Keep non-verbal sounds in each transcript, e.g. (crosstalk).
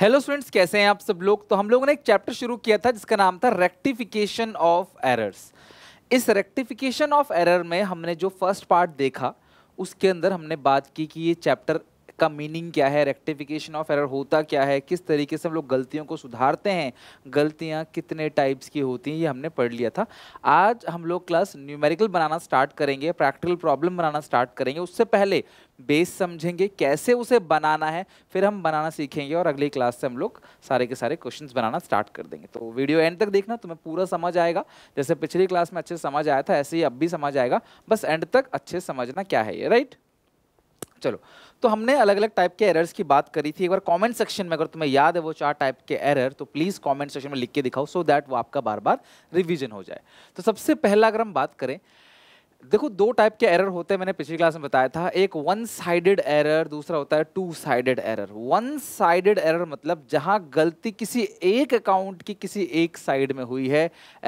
hello students कैसे हैं आप सब लोग तो हम लोगों ने एक चैप्टर शुरू किया था जिसका नाम था रेक्टिफिकेशन ऑफ एरर्स इस रेक्टिफिकेशन ऑफ एरर में हमने जो फर्स्ट पार्ट देखा उसके अंदर हमने बात की कि ये चैप्टर का मीनिंग क्या है रेक्टिफिकेशन ऑफ एरर होता क्या है किस तरीके से हम लोग गलतियों को सुधारते हैं गलतियाँ कितने टाइप्स की होती हैं ये हमने पढ़ लिया था आज हम लोग क्लास न्यूमेरिकल बनाना स्टार्ट करेंगे प्रैक्टिकल प्रॉब्लम बनाना स्टार्ट करेंगे उससे पहले बेस समझेंगे कैसे उसे बनाना है फिर हम बनाना सीखेंगे और अगली क्लास से हम लोग सारे के सारे क्वेश्चंस बनाना स्टार्ट कर देंगे तो वीडियो एंड तक देखना तुम्हें पूरा समझ आएगा जैसे पिछली क्लास में अच्छे समझ आया था ऐसे ही अब भी समझ आएगा बस एंड तक अच्छे समझना क्या है ये राइट चलो तो हमने अलग अलग टाइप के एरर्स की बात करी थी एक बार कमेंट सेक्शन में अगर तुम्हें याद है वो चार टाइप के एरर तो प्लीज़ कमेंट सेक्शन में लिख के दिखाओ सो so दैट वो आपका बार बार रिवीजन हो जाए तो सबसे पहला अगर हम बात करें देखो दो टाइप के एरर होते हैं मैंने पिछली क्लास में बताया था एक वन साइडेड एरर दूसरा होता है two sided error one sided error मतलब जहां गलती किसी एक अकाउंट की किसी एक साइड में हुई है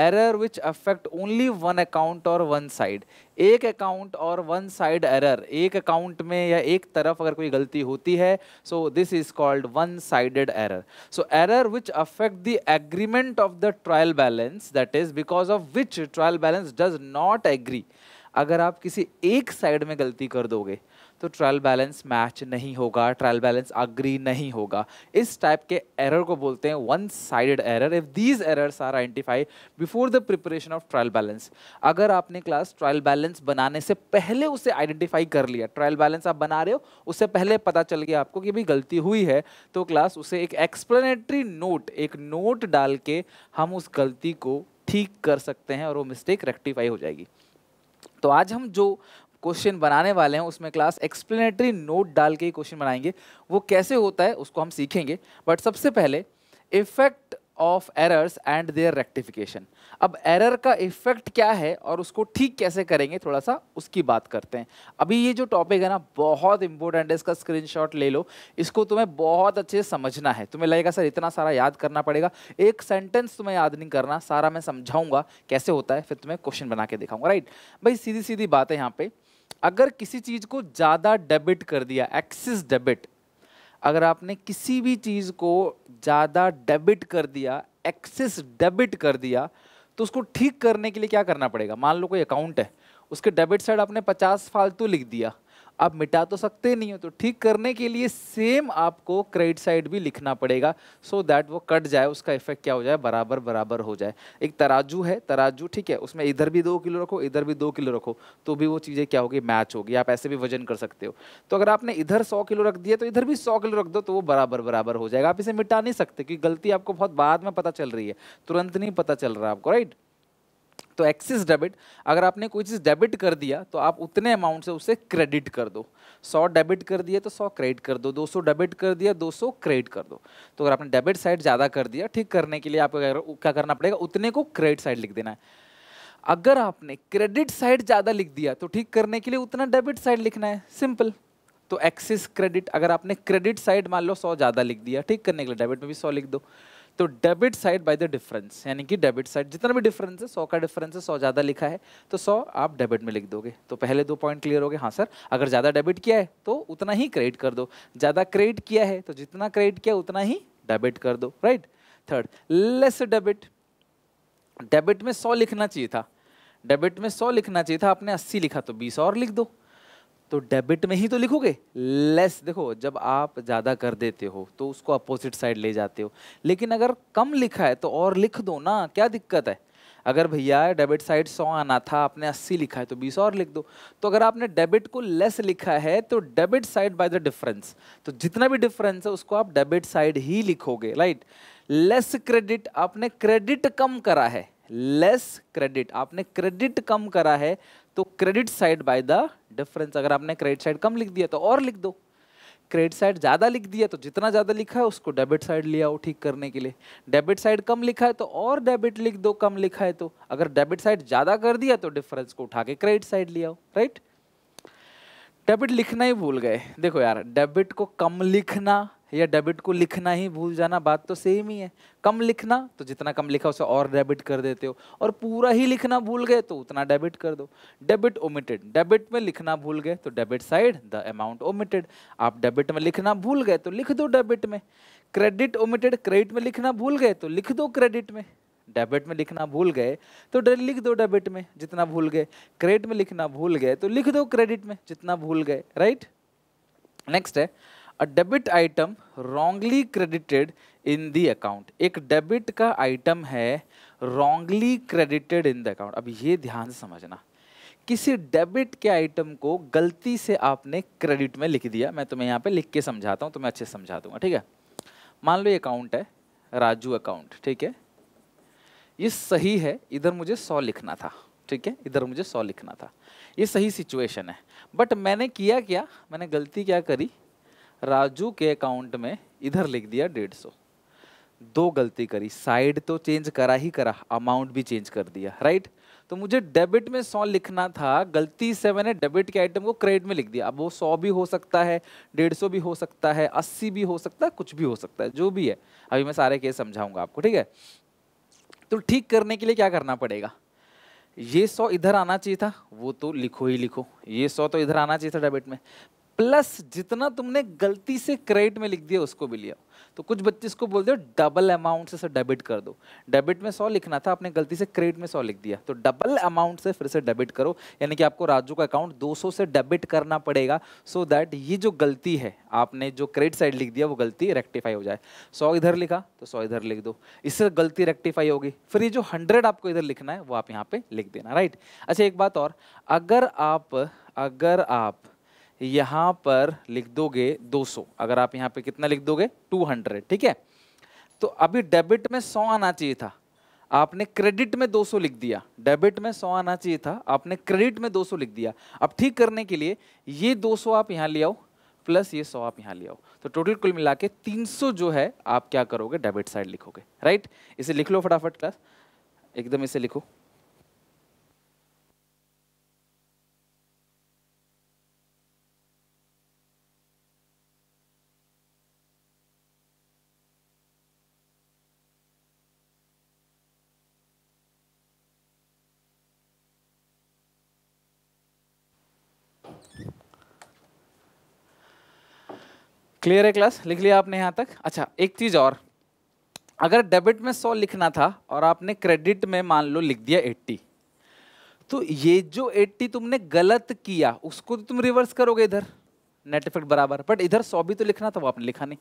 error which affect only one account और वन साइड एक अकाउंट और वन साइड एरर एक अकाउंट में या एक तरफ अगर कोई गलती होती है so this is called one sided error so error which affect the agreement of the trial balance that is because of which trial balance does not agree अगर आप किसी एक साइड में गलती कर दोगे तो ट्रायल बैलेंस मैच नहीं होगा ट्रायल बैलेंस अग्री नहीं होगा इस टाइप के एरर को बोलते हैं one sided error if these errors are identify before the preparation of trial balance अगर आपने क्लास ट्रायल बैलेंस बनाने से पहले उसे आइडेंटिफाई कर लिया ट्रायल बैलेंस आप बना रहे हो उससे पहले पता चल गया आपको कि भाई गलती हुई है तो क्लास उसे एक एक्सप्लेनेटरी नोट एक नोट डाल के हम उस गलती को ठीक कर सकते हैं और वो मिस्टेक रेक्टिफाई हो जाएगी तो आज हम जो क्वेश्चन बनाने वाले हैं उसमें क्लास एक्सप्लेनेटरी नोट डाल के ही क्वेश्चन बनाएंगे वो कैसे होता है उसको हम सीखेंगे बट सबसे पहले effect of errors and their rectification अब एरर का इफेक्ट क्या है और उसको ठीक कैसे करेंगे थोड़ा सा उसकी बात करते हैं अभी ये जो टॉपिक है ना बहुत इंपॉर्टेंट है इसका स्क्रीनशॉट ले लो इसको तुम्हें बहुत अच्छे से समझना है तुम्हें लगेगा सर इतना सारा याद करना पड़ेगा एक सेंटेंस तुम्हें याद नहीं करना सारा मैं समझाऊंगा कैसे होता है फिर तुम्हें क्वेश्चन बना के दिखाऊंगा राइट भाई सीधी सीधी बात है यहाँ पे अगर किसी चीज़ को ज़्यादा डेबिट कर दिया एक्सिस डेबिट अगर आपने किसी भी चीज़ को ज़्यादा डेबिट कर दिया एक्सेस डेबिट कर दिया तो उसको ठीक करने के लिए क्या करना पड़ेगा मान लो कोई अकाउंट है उसके डेबिट साइड आपने पचास फालतू लिख दिया आप मिटा तो सकते नहीं हो तो ठीक करने के लिए सेम आपको क्रेडिट साइड भी लिखना पड़ेगा सो so दैट वो कट जाए उसका इफेक्ट क्या हो जाए बराबर बराबर हो जाए एक तराजू है तराजू ठीक है उसमें इधर भी दो किलो रखो इधर भी दो किलो रखो तो भी वो चीज़ें क्या होगी मैच होगी आप ऐसे भी वजन कर सकते हो तो अगर आपने इधर सौ किलो रख दिया तो इधर भी सौ किलो रख दो तो वो बराबर बराबर हो जाएगा आप इसे मिटा नहीं सकते क्योंकि गलती आपको बहुत बाद में पता चल रही है तुरंत नहीं पता चल रहा आपको राइट तो एक्सिस डेबिट अगर आपने कोई चीज़ डेबिट कर दिया तो आप उतने अमाउंट से उसे क्रेडिट कर दो सौ डेबिट कर दिया तो सौ क्रेडिट कर दो दो सौ डेबिट कर दिया दो सौ क्रेडिट कर दो तो अगर आपने डेबिट साइड ज़्यादा कर दिया ठीक करने के लिए आपको क्या करना पड़ेगा उतने को क्रेडिट साइड लिख देना है अगर आपने क्रेडिट साइड ज़्यादा लिख दिया तो ठीक करने के लिए उतना डेबिट साइड लिखना है सिंपल तो एक्सिस क्रेडिट अगर आपने क्रेडिट साइड मान लो सौ ज़्यादा लिख दिया ठीक करने के लिए डेबिट में भी सौ लिख दो तो debit side by the difference यानी कि डेबिट साइड जितना भी डिफरेंस है सौ का डिफरेंस है सौ ज़्यादा लिखा है तो सौ आप डेबिट में लिख दोगे तो पहले दो पॉइंट क्लियर हो गए हाँ सर अगर ज़्यादा डेबिट किया है तो उतना ही क्रेडिट कर दो ज़्यादा क्रेडिट किया है तो जितना क्रेडिट किया उतना ही डेबिट कर दो right third less debit debit में सौ लिखना चाहिए था डेबिट में सौ लिखना चाहिए था आपने अस्सी लिखा तो बीस और लिख दो तो डेबिट में ही तो लिखोगे लेस देखो जब आप ज़्यादा कर देते हो तो उसको अपोजिट साइड ले जाते हो लेकिन अगर कम लिखा है तो और लिख दो ना क्या दिक्कत है अगर भैया डेबिट साइड सौ आना था आपने अस्सी लिखा है तो बीस और लिख दो तो अगर आपने डेबिट को लेस लिखा है तो debit side by the difference तो जितना भी डिफरेंस है उसको आप डेबिट साइड ही लिखोगे राइट लेस क्रेडिट आपने क्रेडिट कम करा है लेस क्रेडिट आपने क्रेडिट कम करा है तो credit side by the difference अगर आपने क्रेडिट साइड कम लिख दिया तो और लिख दो क्रेडिट साइड ज़्यादा लिख दिया तो जितना ज़्यादा लिखा है उसको डेबिट साइड लिया आओ ठीक करने के लिए डेबिट साइड कम लिखा है तो और डेबिट लिख दो कम लिखा है तो अगर डेबिट साइड ज़्यादा कर दिया तो डिफरेंस को उठा के क्रेडिट साइड लिया आओ राइट डेबिट लिखना ही भूल गए देखो यार डेबिट को कम लिखना या डेबिट को लिखना ही भूल जाना बात तो सेम ही है कम लिखना तो जितना कम लिखा उसे और डेबिट कर देते हो और पूरा ही लिखना भूल गए तो उतना डेबिट कर दो डेबिट ओमिटेड डेबिट में लिखना भूल गए तो debit side the amount omitted आप डेबिट में लिखना भूल गए तो लिख दो डेबिट में क्रेडिट ओमिटेड क्रेडिट में लिखना भूल गए तो लिख दो क्रेडिट में डेबिट में लिखना भूल गए तो लिख दो डेबिट में जितना भूल गए क्रेडिट में लिखना भूल गए तो लिख दो क्रेडिट में जितना भूल गए राइट नेक्स्ट है a debit item wrongly credited in the account एक डेबिट का आइटम है wrongly credited in the account अब ये ध्यान से समझना किसी डेबिट के आइटम को गलती से आपने क्रेडिट में लिख दिया मैं तुम्हें यहाँ पे लिख के समझाता हूँ तो मैं अच्छे से समझा दूंगा ठीक है मान लो ये अकाउंट है राजू अकाउंट ठीक है ये सही है इधर मुझे सौ लिखना था ठीक है इधर मुझे सौ लिखना था ये सही सिचुएशन है बट मैंने किया क्या मैंने गलती क्या करी राजू के अकाउंट में इधर लिख दिया डेढ़ सौ दो गलती करी साइड तो चेंज करा ही करा अमाउंट भी चेंज कर दिया राइट तो मुझे डेबिट में सौ लिखना था गलती से मैंने डेबिट के आइटम को क्रेडिट में लिख दिया अब वो सौ भी हो सकता है डेढ़ सौ भी हो सकता है अस्सी भी हो सकता है कुछ भी हो सकता है जो भी है अभी मैं सारे केस समझाऊंगा आपको ठीक है तो ठीक करने के लिए क्या करना पड़ेगा ये सौ इधर आना चाहिए था वो तो लिखो ही लिखो ये सौ तो इधर आना चाहिए था डेबिट में प्लस जितना तुमने गलती से क्रेडिट में लिख दिया उसको भी लिया तो कुछ बच्चे इसको बोल दो डबल अमाउंट से सर डेबिट कर दो डेबिट में सौ लिखना था आपने गलती से क्रेडिट में सौ लिख दिया तो डबल अमाउंट से फिर से डेबिट करो यानी कि आपको राजू का अकाउंट 200 से डेबिट करना पड़ेगा सो so दैट ये जो गलती है आपने जो क्रेडिट साइड लिख दिया वो गलती रेक्टिफाई हो जाए सौ इधर लिखा तो सौ इधर लिख दो इससे गलती रेक्टिफाई होगी फिर ये जो हंड्रेड आपको इधर लिखना है वो आप यहाँ पे लिख देना राइट अच्छा एक बात और अगर आप अगर आप यहाँ पर लिख दोगे 200 अगर आप यहाँ पे कितना लिख दोगे 200 ठीक है तो अभी डेबिट में 100 आना चाहिए था आपने क्रेडिट में 200 लिख दिया डेबिट में 100 आना चाहिए था आपने क्रेडिट में 200 लिख दिया अब ठीक करने के लिए ये 200 आप यहाँ ले आओ प्लस ये 100 आप यहाँ ले आओ तो टोटल कुल मिला के तीन जो है आप क्या करोगे डेबिट साइड लिखोगे राइट इसे लिख लो फटाफट क्लास एकदम इसे लिखो क्लियर है क्लास लिख लिया आपने यहाँ तक अच्छा एक चीज़ और अगर डेबिट में सौ लिखना था और आपने क्रेडिट में मान लो लिख दिया एट्टी तो ये जो एट्टी तुमने गलत किया उसको तो तुम रिवर्स करोगे इधर नेट इफेक्ट बराबर बट इधर सौ भी तो लिखना था वो आपने लिखा नहीं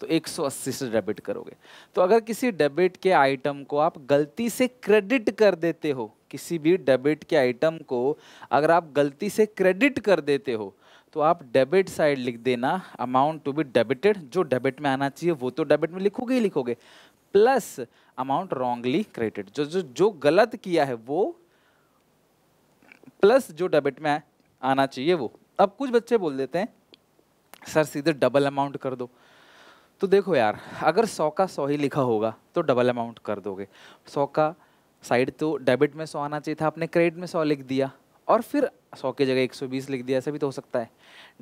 तो 180 से डेबिट करोगे तो अगर किसी डेबिट के आइटम को आप गलती से क्रेडिट कर देते हो किसी भी डेबिट के आइटम को अगर आप गलती से क्रेडिट कर देते हो तो आप डेबिट साइड लिख देना अमाउंट टू बी डेबिटेड जो डेबिट में आना चाहिए वो तो डेबिट में लिखोगे ही लिखोगे प्लस अमाउंट रॉन्गली क्रेडिटेड जो जो जो गलत किया है वो प्लस जो डेबिट में आना चाहिए वो अब कुछ बच्चे बोल देते हैं सर सीधे डबल अमाउंट कर दो तो देखो यार अगर सौ का सौ ही लिखा होगा तो डबल अमाउंट कर दोगे सौ का साइड तो डेबिट में सौ आना चाहिए था आपने क्रेडिट में सौ लिख दिया और फिर सौ की जगह 120 लिख दिया ऐसा भी तो हो सकता है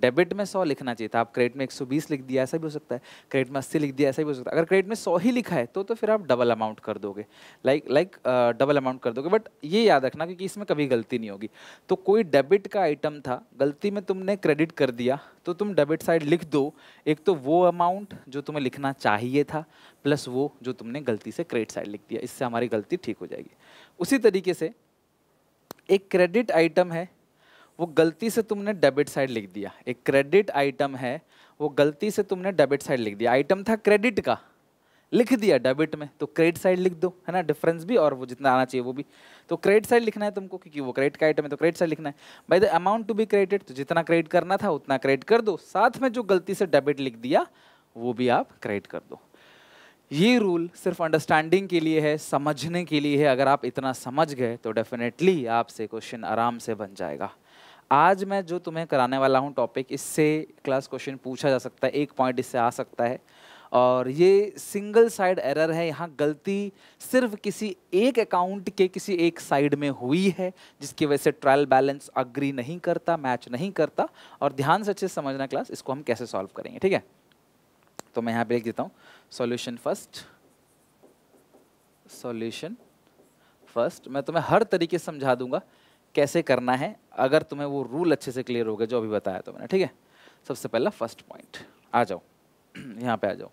डेबिट में सौ लिखना चाहिए था आप क्रेडिट में 120 लिख दिया ऐसा भी हो सकता है क्रेडिट में अस्सी लिख दिया ऐसा भी हो सकता है अगर क्रेडिट में सौ ही लिखा है तो तो फिर आप डबल अमाउंट कर दोगे लाइक लाइक डबल अमाउंट कर दोगे बट ये याद रखना क्योंकि इसमें कभी गलती नहीं होगी तो कोई डेबिट का आइटम था गलती में तुमने क्रेडिट कर दिया तो तुम डेबिट साइड लिख दो एक तो वो अमाउंट जो तुम्हें लिखना चाहिए था प्लस वो जो तुमने गलती से क्रेडिट साइड लिख दिया इससे हमारी गलती ठीक हो जाएगी उसी तरीके से एक क्रेडिट आइटम है वो गलती से तुमने डेबिट साइड लिख दिया एक क्रेडिट आइटम है वो गलती से तुमने डेबिट साइड लिख दिया आइटम था क्रेडिट का लिख दिया डेबिट में तो क्रेडिट साइड लिख दो है ना डिफरेंस भी और वो जितना आना चाहिए वो भी तो क्रेडिट साइड लिखना है तुमको क्योंकि वो क्रेडिट का आइटम है तो क्रेडिट साइड लिखना है by the amount to be credit तो जितना क्रेडिट करना था उतना क्रेडिट कर दो साथ में जो गलती से डेबिट लिख दिया वो भी आप क्रेडिट कर दो ये रूल सिर्फ अंडरस्टैंडिंग के लिए है समझने के लिए है अगर आप इतना समझ गए तो डेफिनेटली आपसे क्वेश्चन आराम से बन जाएगा आज मैं जो तुम्हें कराने वाला हूँ टॉपिक इससे क्लास क्वेश्चन पूछा जा सकता है एक पॉइंट इससे आ सकता है और ये सिंगल साइड एरर है यहाँ गलती सिर्फ किसी एक अकाउंट के किसी एक साइड में हुई है जिसकी वजह से ट्रायल बैलेंस अग्री नहीं करता मैच नहीं करता और ध्यान से अच्छे से समझना क्लास इसको हम कैसे सॉल्व करेंगे ठीक है तो मैं यहाँ पे लिख देता हूँ सॉल्यूशन फर्स्ट सॉल्यूशन फर्स्ट मैं तुम्हें हर तरीके से समझा दूंगा कैसे करना है अगर तुम्हें वो रूल अच्छे से क्लियर हो गया जो अभी बताया तो मैंने ठीक है सबसे पहला फर्स्ट पॉइंट आ जाओ (clears throat) यहाँ पे आ जाओ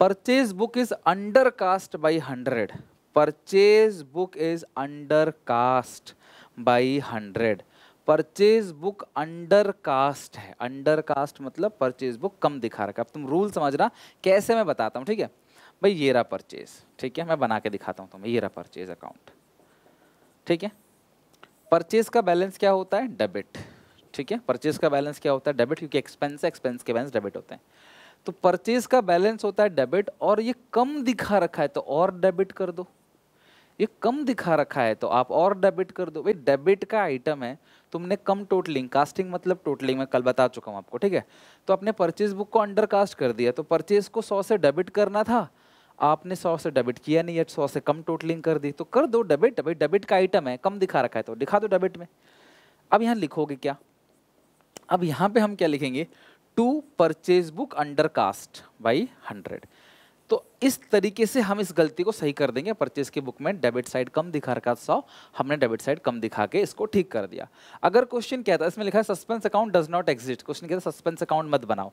purchase book is under cast by hundred purchase book is under cast by hundred purchase book under undercast है अंडर कास्ट मतलब परचेज बुक कम दिखा रखा है अब तुम रूल समझना कैसे मैं बताता हूँ ठीक है भाई ये रहा परचेज ठीक है मैं बना के दिखाता हूँ तुम्हें ये रहा परचेज अकाउंट ठीक है परचेज का बैलेंस क्या होता है डेबिट ठीक है परचेज का बैलेंस क्या होता है डेबिट क्योंकि एक्सपेंस है एक्सपेंस के बैलेंस डेबिट होते हैं तो परचेज का बैलेंस होता है डेबिट और ये कम दिखा रखा है तो और डेबिट कर दो ये कम दिखा रखा है तो आप और डेबिट कर दो भाई डेबिट का आइटम है तुमने कम टोटलिंग कास्टिंग मतलब टोटलिंग मैं कल बता चुका हूँ आपको ठीक है तो आपने परचेज बुक को अंडर कास्ट कर दिया तो परचेज को सौ से डेबिट करना था आपने सौ से डेबिट किया नहीं या सौ से कम टोटलिंग कर दी तो कर दो डेबिट अभी डेबिट का आइटम है कम दिखा रखा है तो दिखा दो डेबिट में अब यहाँ लिखोगे क्या अब यहाँ पे हम क्या लिखेंगे to purchase book under cast by hundred तो इस तरीके से हम इस गलती को सही कर देंगे परचेज के बुक में डेबिट साइड कम दिखा रखा सौ हमने डेबिट साइड कम दिखा के इसको ठीक कर दिया अगर क्वेश्चन कहता इसमें लिखा है suspense account does not exist question कहता है सस्पेंस अकाउंट मत बनाओ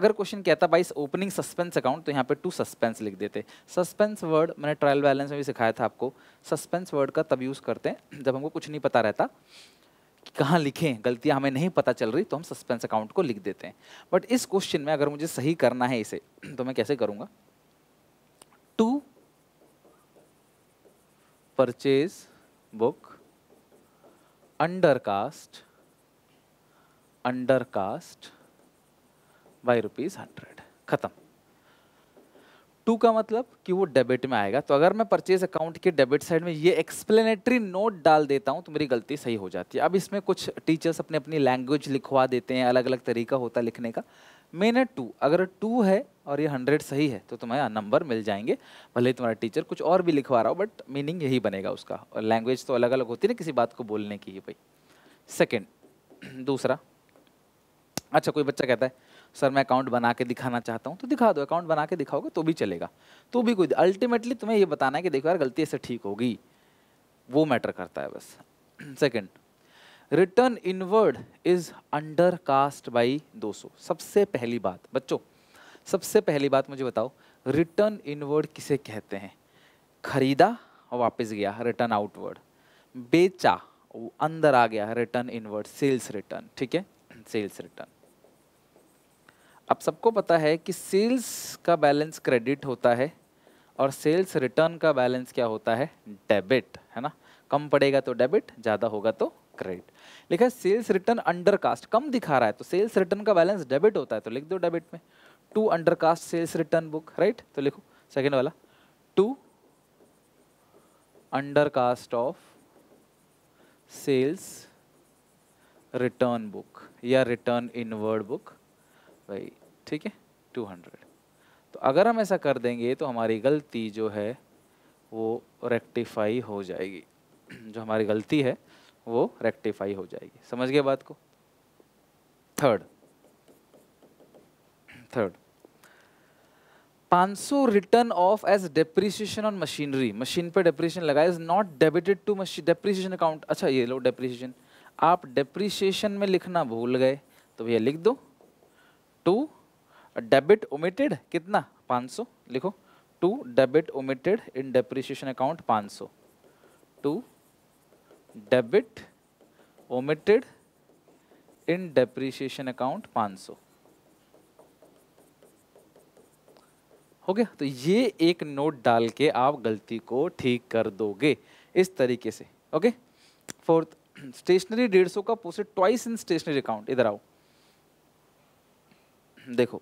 अगर क्वेश्चन कहता था भाई ओपनिंग सस्पेंस अकाउंट तो यहाँ पे टू सस्पेंस लिख देते सस्पेंस वर्ड मैंने ट्रायल बैलेंस में भी सिखाया था आपको सस्पेंस वर्ड का तब यूज़ करते हैं जब हमको कुछ नहीं पता रहता कहाँ लिखें गलतियाँ हमें नहीं पता चल रही तो हम सस्पेंस अकाउंट को लिख देते हैं बट इस क्वेश्चन में अगर मुझे सही करना है इसे तो मैं कैसे करूँगा book under cast under cast by rupees hundred खत्म टू का मतलब कि वो डेबिट में आएगा तो अगर मैं परचेज अकाउंट के डेबिट साइड में ये एक्सप्लेनेटरी नोट डाल देता हूँ तो मेरी गलती सही हो जाती है अब इसमें कुछ टीचर्स अपने अपनी लैंग्वेज लिखवा देते हैं अलग अलग तरीका होता है लिखने का मेन टू अगर टू है और ये हंड्रेड सही है तो तुम्हें नंबर मिल जाएंगे भले ही तुम्हारा टीचर कुछ और भी लिखवा रहा हो बट मीनिंग यही बनेगा उसका और लैंग्वेज तो अलग अलग होती है ना किसी बात को बोलने की भाई सेकेंड दूसरा अच्छा कोई बच्चा कहता है सर मैं अकाउंट बना के दिखाना चाहता हूँ तो दिखा दो अकाउंट बना के दिखाओगे तो भी चलेगा तो भी कोई अल्टीमेटली तुम्हें ये बताना है कि देखो यार गलती ऐसे ठीक होगी वो मैटर करता है बस second return inward is under cast by 200 सबसे पहली बात बच्चों सबसे पहली बात मुझे बताओ रिटर्न इनवर्ड किसे कहते हैं खरीदा वापस गया रिटर्न आउटवर्ड बेचा अंदर आ गया रिटर्न इनवर्ड सेल्स रिटर्न ठीक है सेल्स रिटर्न अब सबको पता है कि सेल्स का बैलेंस क्रेडिट होता है और सेल्स रिटर्न का बैलेंस क्या होता है डेबिट है ना कम पड़ेगा तो डेबिट ज़्यादा होगा तो डेथ रेट लिखा है सेल्स रिटर्न अंडर कास्ट कम दिखा रहा है तो सेल्स रिटर्न का बैलेंस डेबिट होता है तो लिख दो डेबिट में to under cast sales return book right तो लिखो सेकेंड वाला to under cast of sales return book या रिटर्न इन वर्ड बुक भाई ठीक है टू हंड्रेड तो अगर हम ऐसा कर देंगे तो हमारी गलती जो है वो रेक्टिफाई हो जाएगी (clears throat) जो हमारी गलती है वो रेक्टिफाई हो जाएगी समझ गए बात को third third 500 return of as depreciation on machinery machine पे डेप्रिसिएशन लगा is not debited to machine depreciation account अच्छा ये लो डेप्रिसिएशन आप डेप्रिसिएशन में लिखना भूल गए तो भैया लिख दो टू डेबिट ओमिटेड कितना 500 लिखो to debit omitted in depreciation account 500 to debit omitted in depreciation account 500 हो गया तो ये एक नोट डाल के आप गलती को ठीक कर दोगे इस तरीके से ओके फोर्थ स्टेशनरी डेढ़ सौ का posted twice in stationery account इधर आओ देखो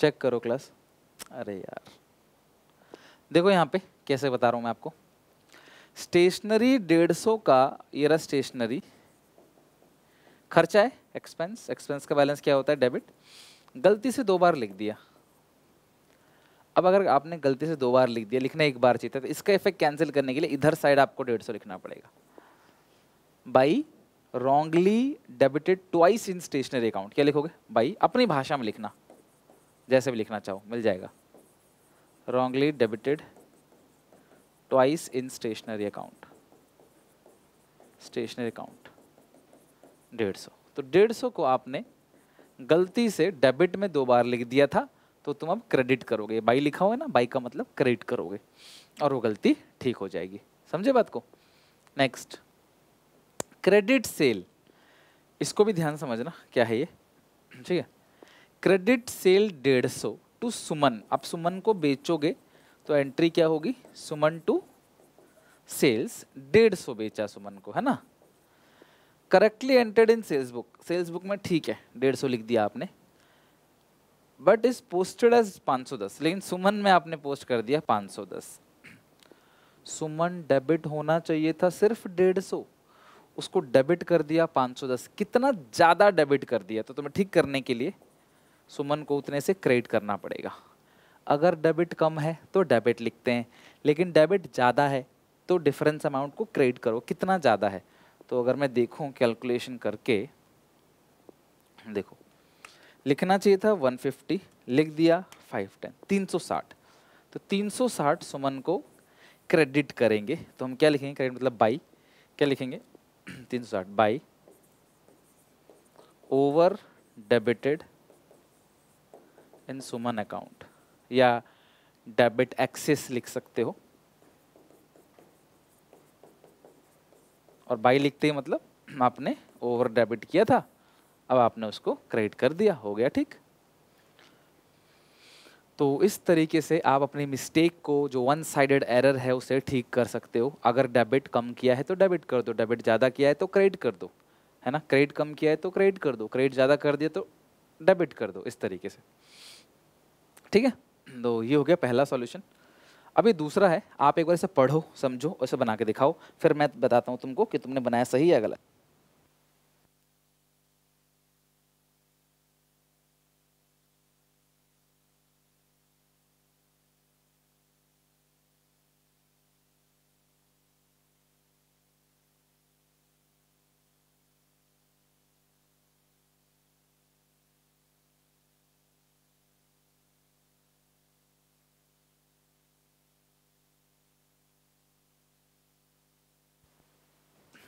चेक करो क्लास अरे यार देखो यहाँ पे कैसे बता रहा हूँ मैं आपको स्टेशनरी डेढ़ सौ का ये रहा स्टेशनरी खर्चा है एक्सपेंस एक्सपेंस का बैलेंस क्या होता है डेबिट गलती से दो बार लिख दिया अब अगर आपने गलती से दो बार लिख दिया लिखना एक बार चाहिए तो इसका इफेक्ट कैंसिल करने के लिए इधर साइड आपको डेढ़ सौ लिखना पड़ेगा by wrongly debited twice in stationery account क्या लिखोगे बाई अपनी भाषा में लिखना जैसे भी लिखना चाहो मिल जाएगा wrongly debited twice in stationary account stationery account डेढ़ सौ तो डेढ़ सौ को आपने गलती से डेबिट में दो बार लिख दिया था तो तुम अब क्रेडिट करोगे बाई लिखा हुआ है ना बाई का मतलब क्रेडिट करोगे और वो गलती ठीक हो जाएगी समझे बात को नेक्स्ट क्रेडिट सेल इसको भी ध्यान समझना क्या है ये ठीक है क्रेडिट सेल डेढ़ सौ टू सुमन आप सुमन को बेचोगे तो एंट्री क्या होगी सुमन टू सेल्स डेढ़ सौ बेचा सुमन को है ना correctly entered in sales book sales book में ठीक है डेढ़ सौ लिख दिया आपने बट इज पोस्टेड एज दस लेकिन सुमन में आपने पोस्ट कर दिया दस सुमन डेबिट होना चाहिए था सिर्फ डेढ़ सौ उसको डेबिट कर दिया सौ दस कितना ज़्यादा डेबिट कर दिया तो तुम्हें ठीक करने के लिए सुमन को उतने से क्रेडिट करना पड़ेगा अगर डेबिट कम है तो डेबिट लिखते हैं लेकिन डेबिट ज़्यादा है तो डिफरेंस अमाउंट को क्रेडिट करो कितना ज़्यादा है तो अगर मैं देखूँ कैलकुलेशन करके देखो लिखना चाहिए था 150 लिख दिया 510 360 तो 360 सुमन को क्रेडिट करेंगे तो हम क्या लिखेंगे क्रेडिट मतलब बाई क्या लिखेंगे 360 by over debited in Suman account या डेबिट एक्सेस लिख सकते हो और बाई लिखते ही मतलब आपने ओवर डेबिट किया था अब आपने उसको क्रेडिट कर दिया हो गया ठीक तो इस तरीके से आप अपनी मिस्टेक को जो वन साइडेड एरर है उसे ठीक कर सकते हो अगर डेबिट कम किया है तो डेबिट कर दो डेबिट ज़्यादा किया है तो क्रेडिट कर दो है ना क्रेडिट कम किया है तो क्रेडिट कर दो क्रेडिट ज़्यादा कर दिया तो डेबिट कर दो इस तरीके से ठीक है तो ये हो गया पहला सॉल्यूशन अभी दूसरा है आप एक बार इसे पढ़ो समझो और इसे बना के दिखाओ फिर मैं बताता हूँ तुमको कि तुमने बनाया सही या गलत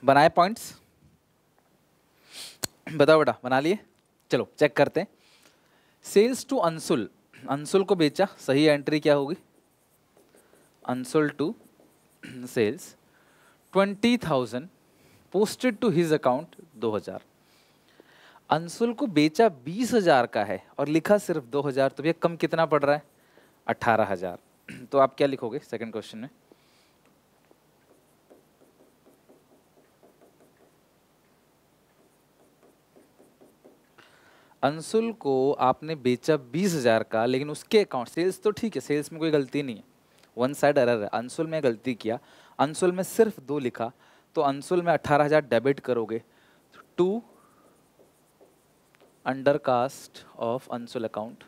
बनाए पॉइंट्स बताओ बेटा बना लिए चलो चेक करते हैं सेल्स टू अंसुल अंसुल को बेचा सही एंट्री क्या होगी Anshul to sales twenty thousand posted to his account दो हज़ार अंसुल को बेचा बीस हज़ार का है और लिखा सिर्फ दो हज़ार तो भैया कम कितना पड़ रहा है अट्ठारह हज़ार तो आप क्या लिखोगे सेकंड क्वेश्चन में अंशुल को आपने बेचा बीस हज़ार का लेकिन उसके अकाउंट सेल्स तो ठीक है सेल्स में कोई गलती नहीं है वन साइड अरर है अंशुल में गलती किया अंशुल में सिर्फ दो लिखा तो अंशुल में अट्ठारह हज़ार डेबिट करोगे to under cast of Anshul account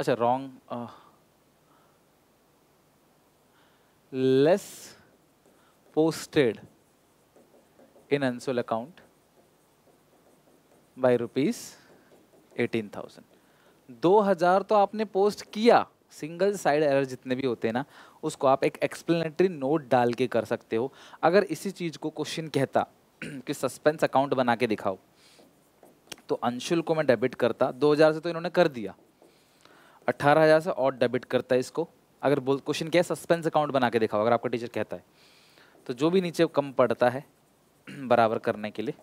अच्छा wrong less posted in Anshul account by rupees eighteen thousand दो हज़ार तो आपने पोस्ट किया सिंगल साइड एरर जितने भी होते हैं ना उसको आप एक एक्सप्लेनेटरी नोट डाल के कर सकते हो अगर इसी चीज़ को क्वेश्चन कहता (clears throat) कि सस्पेंस अकाउंट बना के दिखाओ तो अंशुल को मैं डेबिट करता दो हज़ार से तो इन्होंने कर दिया हज़ार से और डेबिट करता इसको अगर बोल क्वेश्चन क्या है सस्पेंस अकाउंट बना के दिखाओ अगर आपका टीचर कहता है तो जो भी नीचे कम पड़ता है (clears throat) बराबर करने के लिए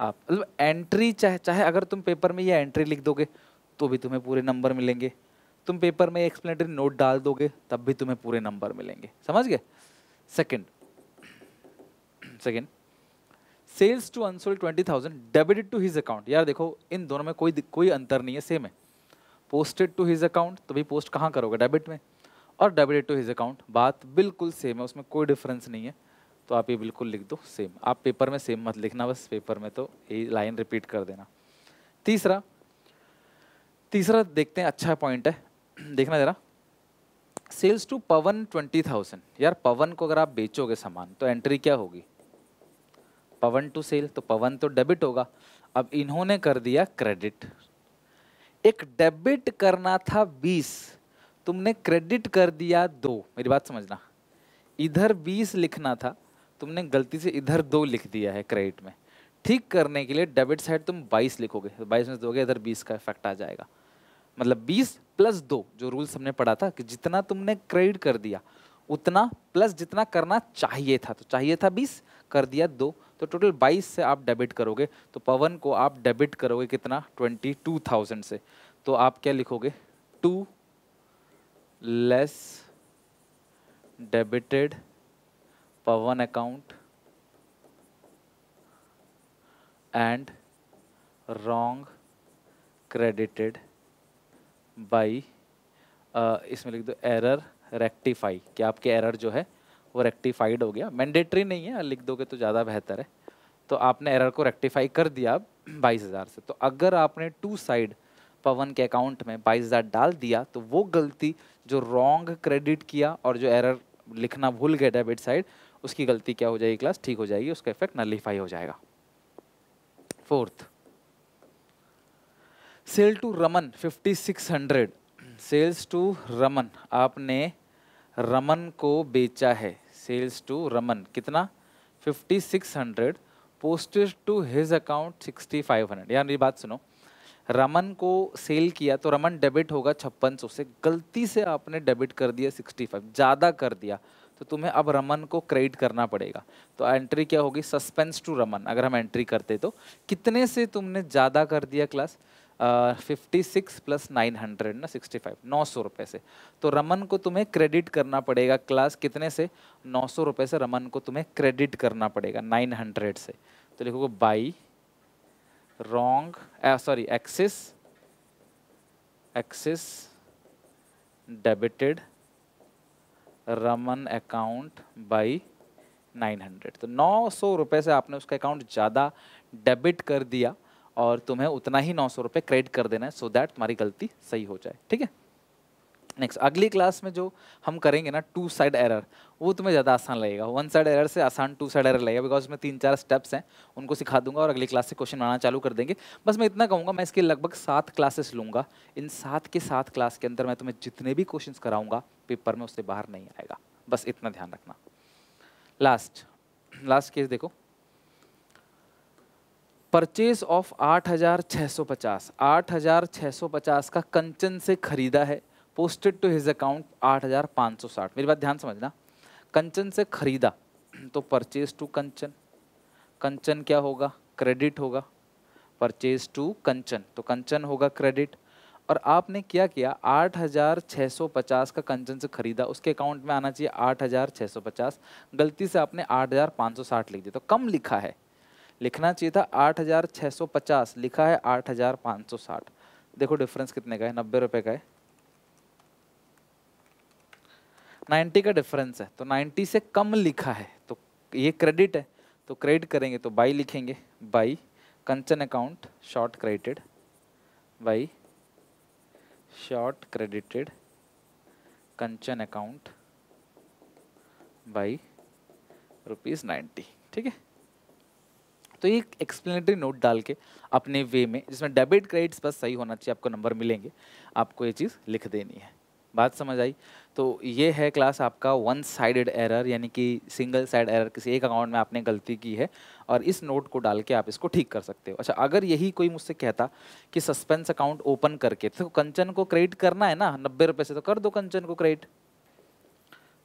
आप मतलब एंट्री चाहे चाहे अगर तुम पेपर में ये एंट्री लिख दोगे तो भी तुम्हें पूरे नंबर मिलेंगे तुम पेपर में एक्सप्लेनेटरी नोट डाल दोगे तब भी तुम्हें पूरे नंबर मिलेंगे समझ गए second second sales to Anshul twenty thousand debited to his account यार देखो इन दोनों में कोई कोई अंतर नहीं है सेम है पोस्टेड टू हिज अकाउंट तो भी पोस्ट कहाँ करोगे डेबिट में और डेबिटेड टू हिज अकाउंट बात बिल्कुल सेम है उसमें कोई डिफरेंस नहीं है तो आप ये बिल्कुल लिख दो सेम आप पेपर में सेम मत लिखना बस पेपर में तो ये लाइन रिपीट कर देना तीसरा तीसरा देखते हैं अच्छा पॉइंट है (clears throat) देखना ज़रा sales to Pawan twenty thousand यार पवन को अगर आप बेचोगे सामान तो एंट्री क्या होगी पवन टू सेल तो पवन तो डेबिट होगा अब इन्होंने कर दिया क्रेडिट एक डेबिट करना था बीस तुमने क्रेडिट कर दिया दो मेरी बात समझना इधर बीस लिखना था तुमने गलती से इधर दो लिख दिया है क्रेडिट में ठीक करने के लिए डेबिट साइड तुम 22 लिखोगे 22 में दोगे इधर 20 का इफेक्ट आ जाएगा मतलब 20 प्लस दो जो रूल्स हमने पढ़ा था कि जितना तुमने क्रेडिट कर दिया उतना प्लस जितना करना चाहिए था तो चाहिए था 20 कर दिया दो तो टोटल 22 से आप डेबिट करोगे तो पवन को आप डेबिट करोगे कितना 22,000 से तो आप क्या लिखोगे to less debited Pawan account and wrong credited by uh, इसमें लिख दो एरर रेक्टिफाई कि आपके एरर जो है वो रेक्टिफाइड हो गया मैंडेटरी नहीं है लिख दोगे तो ज़्यादा बेहतर है तो आपने एरर को रेक्टिफाई कर दिया अब बाईस हज़ार से तो अगर आपने टू साइड पवन के अकाउंट में बाईस हज़ार डाल दिया तो वो गलती जो रॉन्ग क्रेडिट किया और जो एरर लिखना भूल गया डेबिट साइड उसकी गलती क्या हो जाएगी क्लास ठीक हो जाएगी उसका इफेक्ट नलीफाई हो जाएगा fourth sale to Raman fifty six hundred sales to Raman आपने रमन को बेचा है सेल्स टू रमन कितना fifty six hundred posted to his account sixty five hundred यार मेरी बात सुनो रमन को सेल किया तो रमन डेबिट होगा छप्पन सौ से गलती से आपने डेबिट कर दिया सिक्सटी फाइव ज़्यादा कर दिया तो तुम्हें अब रमन को क्रेडिट करना पड़ेगा तो एंट्री क्या होगी सस्पेंस टू रमन अगर हम एंट्री करते तो कितने से तुमने ज़्यादा कर दिया class fifty six plus nine hundred ना सिक्सटी फाइव नौ सौ रुपये से तो रमन को तुम्हें क्रेडिट करना पड़ेगा क्लास कितने से नौ सौ रुपये से रमन को तुम्हें क्रेडिट करना पड़ेगा नाइन हंड्रेड से तो लिखोगे by wrong sorry excess excess debited Raman account by 900 तो नौ सौ रुपये से आपने उसका अकाउंट ज़्यादा डेबिट कर दिया और तुम्हें उतना ही नौ सौ रुपये क्रेडिट कर देना है सो so दैट तुम्हारी गलती सही हो जाए ठीक है नेक्स्ट अगली क्लास में जो हम करेंगे ना टू साइड एरर वो तुम्हें ज़्यादा आसान लगेगा वन साइड एरर से आसान टू साइड एरर लगेगा बिकॉज मैं तीन चार स्टेप्स हैं उनको सिखा दूंगा और अगली क्लास से क्वेश्चन बनाना चालू कर देंगे बस मैं इतना कहूँगा मैं इसके लगभग सात क्लासेस लूँगा इन सात के सात क्लास के अंदर मैं तुम्हें जितने भी क्वेश्चन कराऊंगा पेपर में उससे बाहर नहीं आएगा बस इतना ध्यान रखना लास्ट लास्ट केस देखो परचेज ऑफ 8650 8650 का कंचन से खरीदा है पोस्टेड टू हिज अकाउंट आठ हजार पाँच सौ साठ मेरी बात ध्यान समझना कंचन से खरीदा तो परचेज टू कंचन कंचन क्या होगा क्रेडिट होगा परचेज टू कंचन तो कंचन होगा क्रेडिट और आपने क्या किया आठ हजार छः सौ पचास का कंचन से खरीदा उसके अकाउंट में आना चाहिए आठ हजार छः सौ पचास गलती से आपने आठ हजार पाँच सौ साठ लिख दिया तो कम लिखा है लिखना चाहिए था आठ हजार छः सौ पचास लिखा है आठ हजार पाँच सौ साठ देखो डिफरेंस कितने का है नब्बे रुपये का है 90 का डिफरेंस है तो 90 से कम लिखा है तो ये क्रेडिट है तो क्रेडिट करेंगे तो बाई लिखेंगे by Kanchan account short credited by short credited Kanchan account by rupees ninety ठीक है तो ये एक्सप्लेनेटरी नोट डाल के अपने वे में जिसमें डेबिट क्रेडिट्स बस सही होना चाहिए आपको नंबर मिलेंगे आपको ये चीज़ लिख देनी है बात समझ आई तो ये है क्लास आपका वन साइडेड एरर यानी कि सिंगल साइड एरर किसी एक अकाउंट में आपने गलती की है और इस नोट को डाल के आप इसको ठीक कर सकते हो अच्छा अगर यही कोई मुझसे कहता कि सस्पेंस अकाउंट ओपन करके तो कंचन को क्रेडिट करना है ना नब्बे रुपये से तो कर दो कंचन को क्रेडिट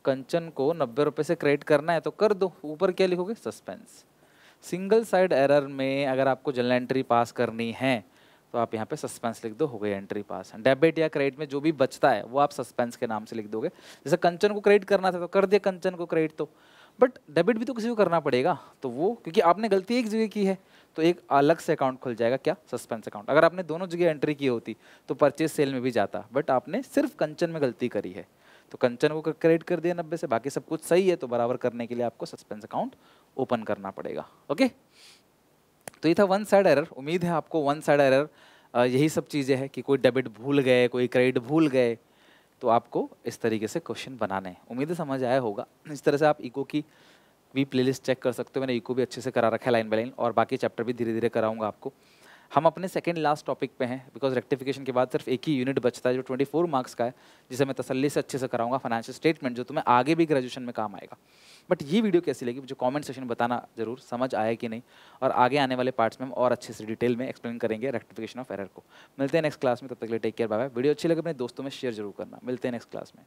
कंचन को नब्बे रुपये से क्रेडिट करना है तो कर दो ऊपर क्या लिखोगे सस्पेंस सिंगल साइड एरर में अगर आपको जनरल एंट्री पास करनी है तो आप यहाँ पे सस्पेंस लिख दो हो गई एंट्री पास डेबिट या क्रेडिट में जो भी बचता है वो आप सस्पेंस के नाम से लिख दोगे जैसे कंचन को क्रेडिट करना था तो कर दिया कंचन को क्रेडिट तो बट डेबिट भी तो किसी को करना पड़ेगा तो वो क्योंकि आपने गलती एक जगह की है तो एक अलग से अकाउंट खुल जाएगा क्या सस्पेंस अकाउंट अगर आपने दोनों जगह एंट्री की होती तो परचेज सेल में भी जाता बट आपने सिर्फ कंचन में गलती करी है तो कंचन को क्रेडिट कर दिया नब्बे से बाकी सब कुछ सही है तो बराबर करने के लिए आपको सस्पेंस अकाउंट ओपन करना पड़ेगा ओके तो ये था वन साइड एरर उम्मीद है आपको वन साइड एरर यही सब चीज़ें हैं कि कोई डेबिट भूल गए कोई क्रेडिट भूल गए तो आपको इस तरीके से क्वेश्चन बनाने हैं उम्मीद है समझ आया होगा इस तरह से आप इको की भी प्लेलिस्ट चेक कर सकते हो मैंने इको भी अच्छे से करा रखा है लाइन बाई लाइन और बाकी चैप्टर भी धीरे धीरे कराऊंगा आपको हम अपने सेकेंड लास्ट टॉपिक पे हैं बिकॉज रेक्टिफिकेशन के बाद सिर्फ एक ही यूनिट बचता है जो 24 मार्क्स का है जिसे मैं तसल्ली से अच्छे से कराऊंगा फाइनेंशियल स्टेटमेंट जो तुम्हें आगे भी ग्रेजुएशन में काम आएगा बट ये वीडियो कैसी लगी मुझे कॉमेंट सेशन बताना जरूर समझ आया कि नहीं और आगे आने वाले पार्ट्स में हम और अच्छे से डिटेल में एक्सप्लेन करेंगे रेक्टिफिकेशन ऑफ एरर को मिलते हैं नेक्स्ट क्लास में तब तक लिए टेक केयर बाय वीडियो अच्छी लगे अपने दोस्तों में शेयर जरूर करना मिलते हैं नेक्स्ट क्लास में